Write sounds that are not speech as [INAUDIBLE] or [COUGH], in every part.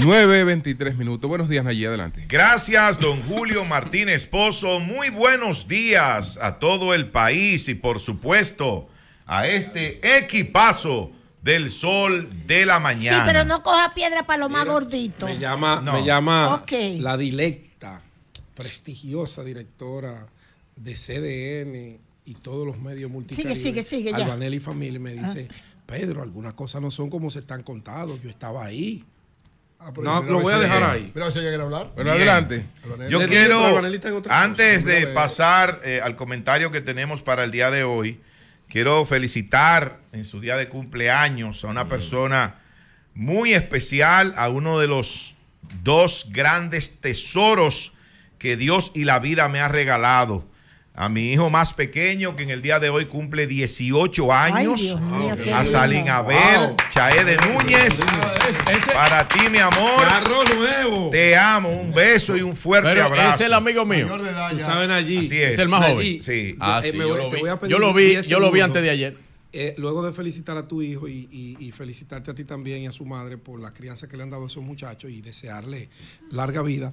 9.23 minutos. Buenos días, Nayi. adelante. Gracias, don Julio Martínez Pozo. Muy buenos días a todo el país y, por supuesto, a este equipazo del sol de la mañana. Sí, pero no coja piedra para lo más gordito. Me llama, llama la directa, prestigiosa directora de CDN y todos los medios multimedia. Sigue, sigue, sigue. y Familia me ah. dice, Pedro, algunas cosas no son como se están contando. Yo estaba ahí. Ah, no, lo voy a dejar ahí. Pero adelante. Yo quiero, antes de pasar eh, al comentario que tenemos para el día de hoy, quiero felicitar en su día de cumpleaños a una persona muy especial, a uno de los dos grandes tesoros que Dios y la vida me ha regalado a mi hijo más pequeño, que en el día de hoy cumple 18 años, a Salín Abel, Chaede Núñez. para ti, mi amor. Carro nuevo. Te amo, un beso y un fuerte abrazo. Es el amigo mío. es. el más joven. Sí. yo, lo vi. yo lo vi, antes de ayer. Eh, luego de felicitar a tu hijo y, y, felicitarte a ti también y a su madre por la crianza que le han dado a esos muchachos y desearle larga vida,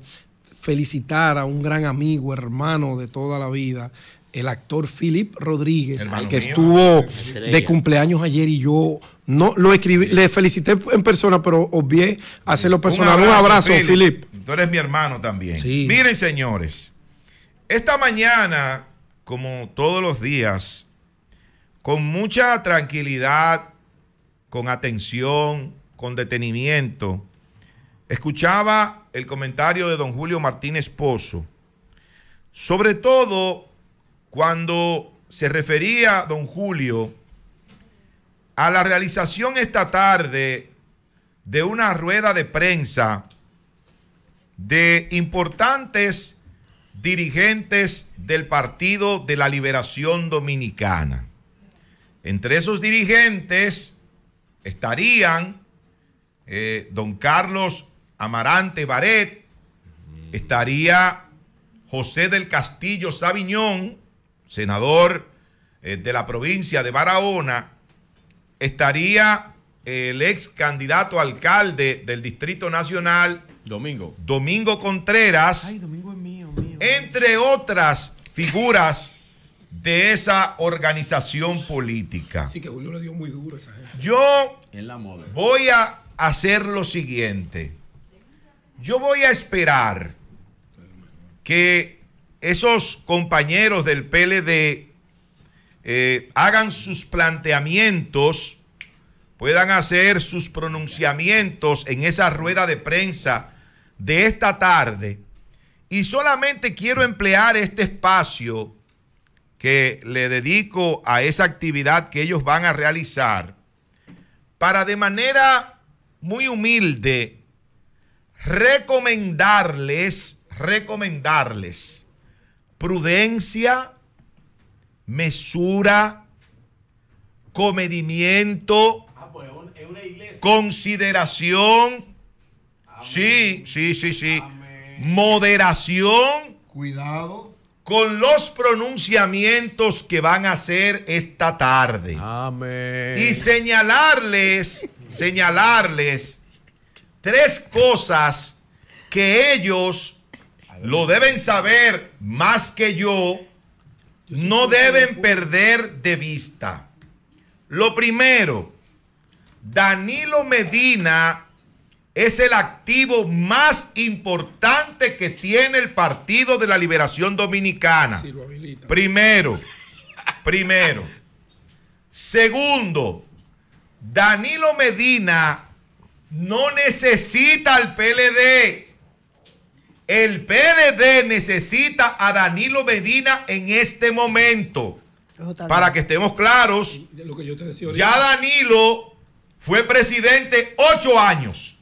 felicitar a un gran amigo, hermano de toda la vida, el actor Philip Rodríguez, que estuvo de cumpleaños ayer y yo no lo escribí, le felicité en persona, pero obvié hacerlo personal. Un abrazo, Filip. Philip. Tú eres mi hermano también. Miren, señores, esta mañana, como todos los días, con mucha tranquilidad, con atención, con detenimiento, Escuchaba el comentario de don Julio Martínez Pozo, sobre todo cuando se refería don Julio a la realización esta tarde de una rueda de prensa de importantes dirigentes del Partido de la Liberación Dominicana. Entre esos dirigentes estarían eh, don Carlos Amarante, Baret, estaría José del Castillo Sabiñón, senador eh, de la provincia de Barahona, estaría eh, el ex candidato alcalde del Distrito Nacional, Domingo. Domingo Contreras, entre otras figuras de esa organización política. que Julio le dio muy duro Yo voy a hacer lo siguiente. Yo voy a esperar que esos compañeros del PLD eh, hagan sus planteamientos, puedan hacer sus pronunciamientos en esa rueda de prensa de esta tarde. Y solamente quiero emplear este espacio que le dedico a esa actividad que ellos van a realizar para de manera muy humilde recomendarles, recomendarles prudencia, mesura, comedimiento, ah, pues, consideración, sí, sí, sí, sí, moderación, cuidado con los pronunciamientos que van a hacer esta tarde. Y señalarles, señalarles tres cosas que ellos lo deben saber más que yo, no deben perder de vista. Lo primero, Danilo Medina es el activo más importante que tiene el Partido de la Liberación Dominicana. primero, primero. [LAUGHS] Segundo, Danilo Medina no necesita al PLD. El PLD necesita a Danilo Medina en este momento. Para que estemos claros, ya Danilo fue presidente ocho años.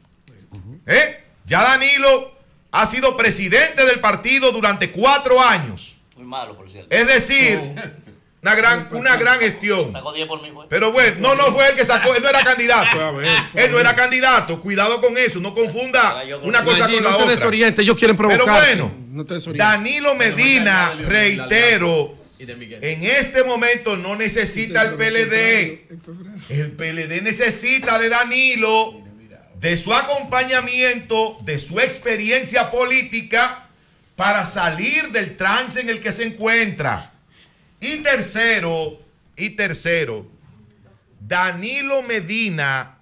¿Eh? Ya Danilo ha sido presidente del partido durante cuatro años. Muy malo, por cierto. Es decir, una gran, una gran gestión. Pero bueno, no, no fue él que sacó, él no era [LAUGHS] candidato. Él no era candidato. Cuidado con eso, no confunda una cosa con la otra. Pero bueno, Danilo Medina, reitero, en este momento no necesita el PLD. El PLD necesita de Danilo, de su acompañamiento, de su experiencia política para salir del trance en el que se encuentra. Y tercero, y tercero, Danilo Medina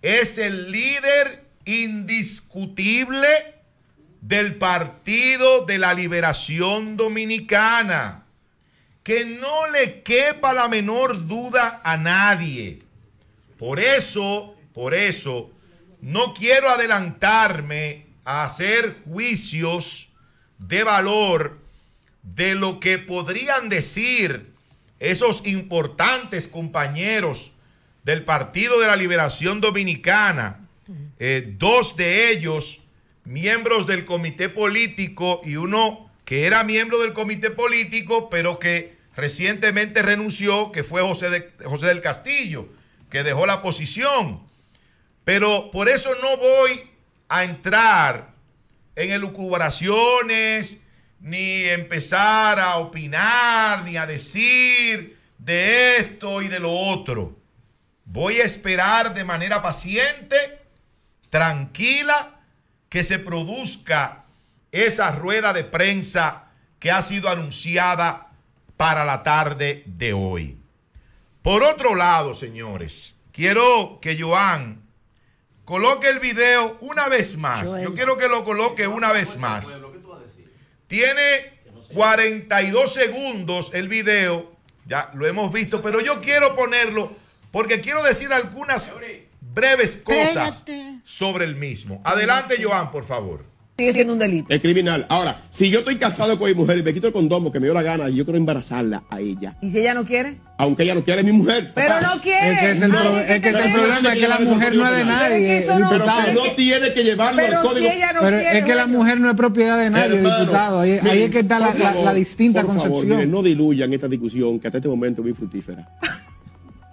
es el líder indiscutible del Partido de la Liberación Dominicana. Que no le quepa la menor duda a nadie. Por eso, por eso, no quiero adelantarme a hacer juicios de valor de lo que podrían decir esos importantes compañeros del Partido de la Liberación Dominicana, eh, dos de ellos miembros del comité político y uno que era miembro del comité político, pero que recientemente renunció, que fue José, de, José del Castillo, que dejó la posición. Pero por eso no voy a entrar en elucubraciones, ni empezar a opinar, ni a decir de esto y de lo otro. Voy a esperar de manera paciente, tranquila, que se produzca esa rueda de prensa que ha sido anunciada para la tarde de hoy. Por otro lado, señores, quiero que Joan coloque el video una vez más. Yo quiero que lo coloque una vez más. Tiene 42 segundos el video. Ya lo hemos visto, pero yo quiero ponerlo porque quiero decir algunas breves cosas sobre el mismo. Adelante, Joan, por favor sigue siendo un delito. Es criminal. Ahora, si yo estoy casado con mi mujer y me quito el condomo, que me dio la gana y yo quiero embarazarla a ella. ¿Y si ella no quiere? Aunque ella no quiere, es mi mujer. Pero no quiere. Es que es el, que problema, es que la mujer no es de nadie. no, pero no tiene que llevarlo al código. pero es que la mujer no es propiedad de nadie, diputado. Ahí, es que está la, la, distinta por concepción. Favor, no diluyan esta discusión que hasta este momento es muy fructífera. [LAUGHS]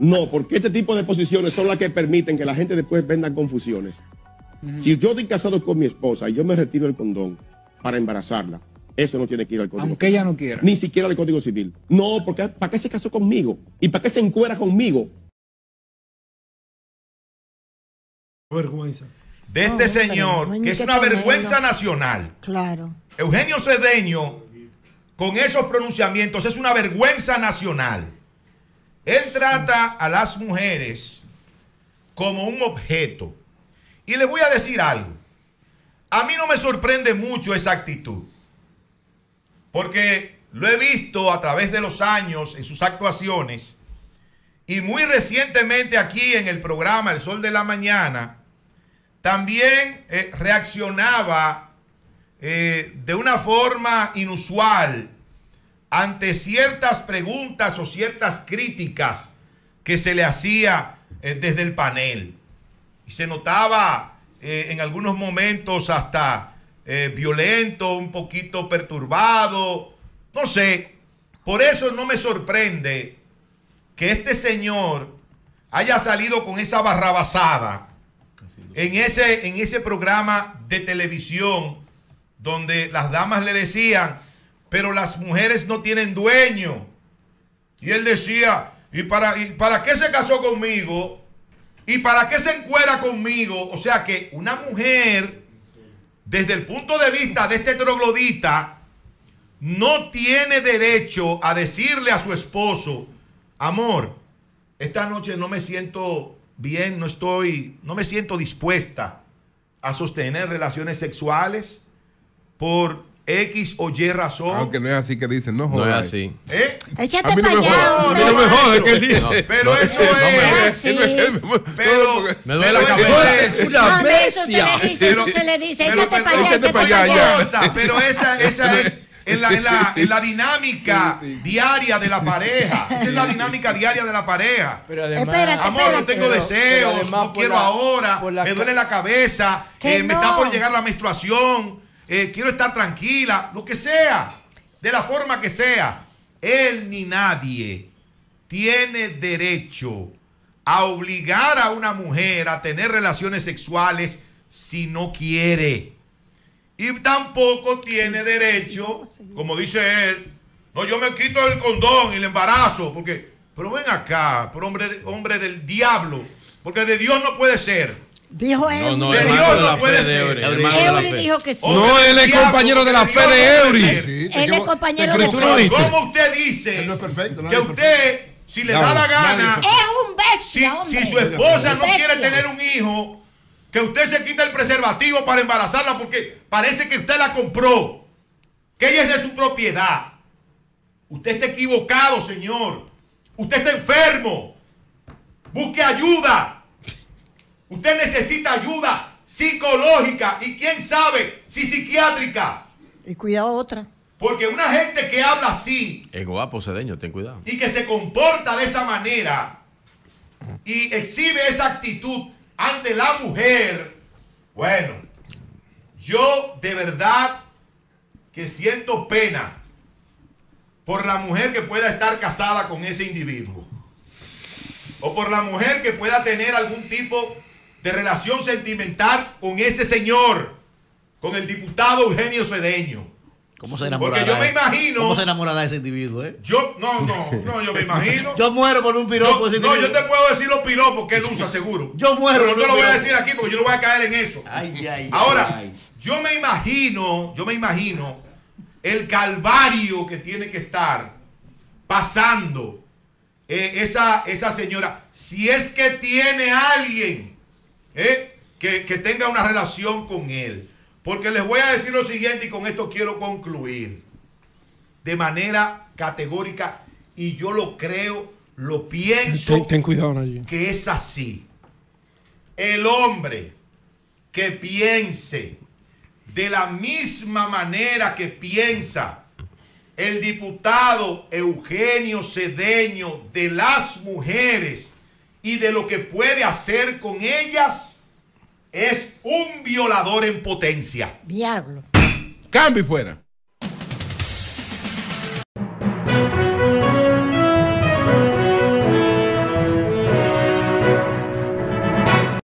No, porque este tipo de posiciones son las que permiten que la gente después venda confusiones. Si yo estoy casado con mi esposa y yo me retiro el condón para embarazarla, eso no tiene que ir al código. Aunque ella no quiera. Ni siquiera al código civil. No, porque ¿para qué se casó conmigo? ¿Y para qué se encuera conmigo? Vergüenza. De este señor, que es una vergüenza nacional. Claro. Eugenio Cedeño, con esos pronunciamientos, es una vergüenza nacional. Él trata a las mujeres como un objeto. Y le voy a decir algo. A mí no me sorprende mucho esa actitud. Porque lo he visto a través de los años en sus actuaciones. Y muy recientemente aquí en el programa El Sol de la Mañana, también eh, reaccionaba eh, de una forma inusual ante ciertas preguntas o ciertas críticas que se le hacía eh, desde el panel y se notaba eh, en algunos momentos hasta eh, violento, un poquito perturbado, no sé. Por eso no me sorprende que este señor haya salido con esa barrabasada en ese, en ese programa de televisión donde las damas le decían, pero las mujeres no tienen dueño. Y él decía, ¿y para, y para qué se casó conmigo? ¿Y para qué se encuera conmigo? O sea que una mujer, desde el punto de vista de este troglodita, no tiene derecho a decirle a su esposo, amor, esta noche no me siento bien, no estoy, no me siento dispuesta a sostener relaciones sexuales por X o Y razón. Aunque no es así que dicen, no jodas. No es así. ¿Eh? Échate para allá. No, no me jodas, que él dice. Pero eso es. Pero me duele la cabeza. Es una bestia. Eso se le dice, échate para allá. Échate para Pero esa, es. En la, en, la, dinámica diaria de la pareja. Esa es la dinámica diaria de la pareja. Pero además, amor, no tengo deseos, no quiero ahora, me duele la cabeza, eh, no. me está por llegar la menstruación. Eh, quiero estar tranquila, lo que sea, de la forma que sea. Él ni nadie tiene derecho a obligar a una mujer a tener relaciones sexuales si no quiere. Y tampoco tiene derecho, como dice él, no, yo me quito el condón y el embarazo, porque, pero ven acá, por hombre, hombre del diablo, porque de Dios no puede ser. Dijo él, Eury dijo que sí. No, él es compañero de la fe de Eury. Él es compañero de la fe. ¿Cómo usted dice que usted, si le da la gana, es un bestia, si, si su esposa no quiere tener un hijo, que usted se quite el preservativo para embarazarla porque parece que usted la compró, que ella es de su propiedad. Usted está equivocado, señor. Usted está enfermo. Busque ayuda. Usted necesita ayuda psicológica y quién sabe si psiquiátrica. Y cuidado otra. Porque una gente que habla así. Es guapo, sedeño, ten cuidado. Y que se comporta de esa manera y exhibe esa actitud ante la mujer. Bueno, yo de verdad que siento pena por la mujer que pueda estar casada con ese individuo. O por la mujer que pueda tener algún tipo de de relación sentimental con ese señor, con el diputado Eugenio Cedeño. ¿Cómo se enamorará? Porque yo me imagino. ¿Cómo se enamorará ese individuo, eh? Yo, no, no, no, yo me imagino. [LAUGHS] yo muero por un piropo. Yo, no, yo te puedo decir los piropos que él usa, seguro. [LAUGHS] yo muero. Pero yo lo voy a decir aquí porque yo no voy a caer en eso. Ay, Ahora, yo me imagino, yo me imagino el calvario que tiene que estar pasando eh, esa, esa señora. Si es que tiene alguien ¿Eh? que, tenga una relación con él. Porque les voy a decir lo siguiente y con esto quiero concluir. De manera categórica y yo lo creo, lo pienso. Que es así. El hombre que piense de la misma manera que piensa el diputado Eugenio Cedeño de las mujeres y de lo que puede hacer con ellas es un violador en potencia. Diablo. Cambio fuera.